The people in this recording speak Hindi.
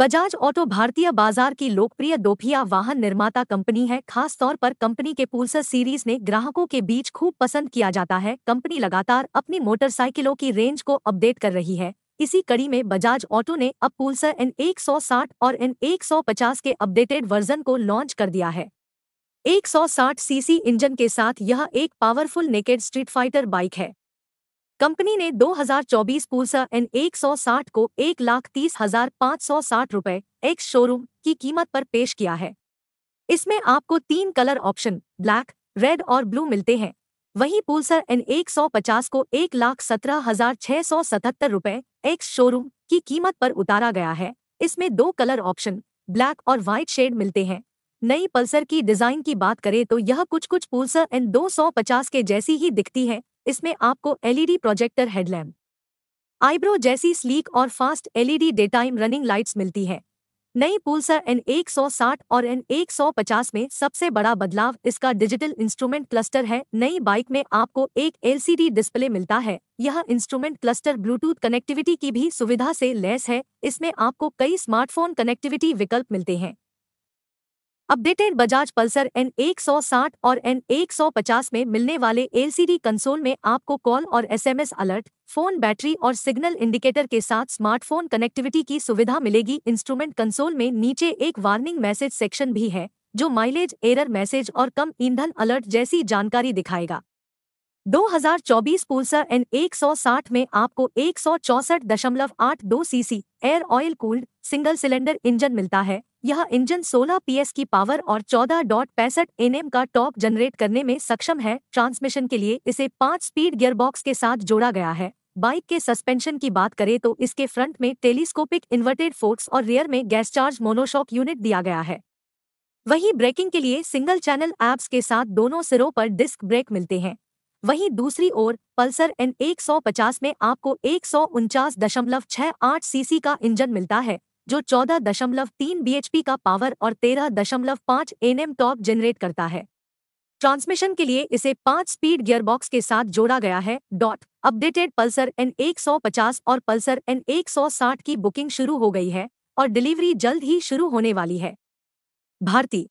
बजाज ऑटो भारतीय बाजार की लोकप्रिय दोपहिया वाहन निर्माता कंपनी है खास तौर पर कंपनी के पुलसर सीरीज ने ग्राहकों के बीच खूब पसंद किया जाता है कंपनी लगातार अपनी मोटरसाइकिलों की रेंज को अपडेट कर रही है इसी कड़ी में बजाज ऑटो ने अब पुलसर एन 160 और एन 150 के अपडेटेड वर्जन को लॉन्च कर दिया है 160 सीसी इंजन के साथ यह एक powerful naked street fighter bike है कंपनी ने 2024 पूर्सा एन एक को एक लाख तीस हजार पाँच सौ साठ रुपए एक्स शोरूम की कीमत पर पेश किया है इसमें आपको तीन कलर ऑप्शन ब्लैक रेड और ब्लू मिलते हैं वहीं पुलसर एन पचास को एक लाख सत्रह हजार छह सौ सतहत्तर रुपए एक्स शोरूम की कीमत पर उतारा गया है इसमें दो कलर ऑप्शन ब्लैक और व्हाइट शेड मिलते हैं नई पल्सर की डिजाइन की बात करें तो यह कुछ कुछ पुलसर एन 250 के जैसी ही दिखती है इसमें आपको एलईडी प्रोजेक्टर हेडलैम्प आईब्रो जैसी स्लीक और fast LED daytime running lights मिलती है नई पुलसर एन 160 और एन 150 में सबसे बड़ा बदलाव इसका डिजिटल इंस्ट्रूमेंट क्लस्टर है नई बाइक में आपको एक एलसीडी डिस्प्ले मिलता है यह इंस्ट्रूमेंट क्लस्टर ब्लूटूथ कनेक्टिविटी की भी सुविधा से लैस है इसमें आपको कई स्मार्टफोन कनेक्टिविटी विकल्प मिलते हैं अपडेटेड बजाज पल्सर एन और एन में मिलने वाले एलसीडी कंसोल में आपको कॉल और एसएमएस अलर्ट फोन बैटरी और सिग्नल इंडिकेटर के साथ स्मार्टफोन कनेक्टिविटी की सुविधा मिलेगी इंस्ट्रूमेंट कंसोल में नीचे एक वार्निंग मैसेज सेक्शन भी है जो माइलेज एरर मैसेज और कम ईंधन अलर्ट जैसी जानकारी दिखाएगा 2024 पुलसर एन 160 में आपको एक सौ दशमलव आठ दो cc air oil cooled single cylinder engine मिलता है यह इंजन 16 पीएस की पावर और चौदह डॉट पैंसठ एन का टॉप जनरेट करने में सक्षम है ट्रांसमिशन के लिए इसे पांच स्पीड गियरबॉक्स के साथ जोड़ा गया है बाइक के सस्पेंशन की बात करें तो इसके फ्रंट में टेलीस्कोपिक इन्वर्टेड फोर्क्स और रियर में गैस चार्ज मोनोशॉक यूनिट दिया गया है वहीं ब्रेकिंग के लिए सिंगल चैनल एप्स के साथ दोनों सिरों पर डिस्क ब्रेक मिलते हैं वहीं दूसरी ओर पल्सर एन 150 में आपको एक सीसी का इंजन मिलता है जो 14.3 bhp का पावर और 13.5 एनएम टॉप जनरेट करता है ट्रांसमिशन के लिए इसे पांच स्पीड गियरबॉक्स के साथ जोड़ा गया है डॉट अपडेटेड पल्सर एन 150 और पल्सर एन 160 की बुकिंग शुरू हो गई है और डिलीवरी जल्द ही शुरू होने वाली है भारती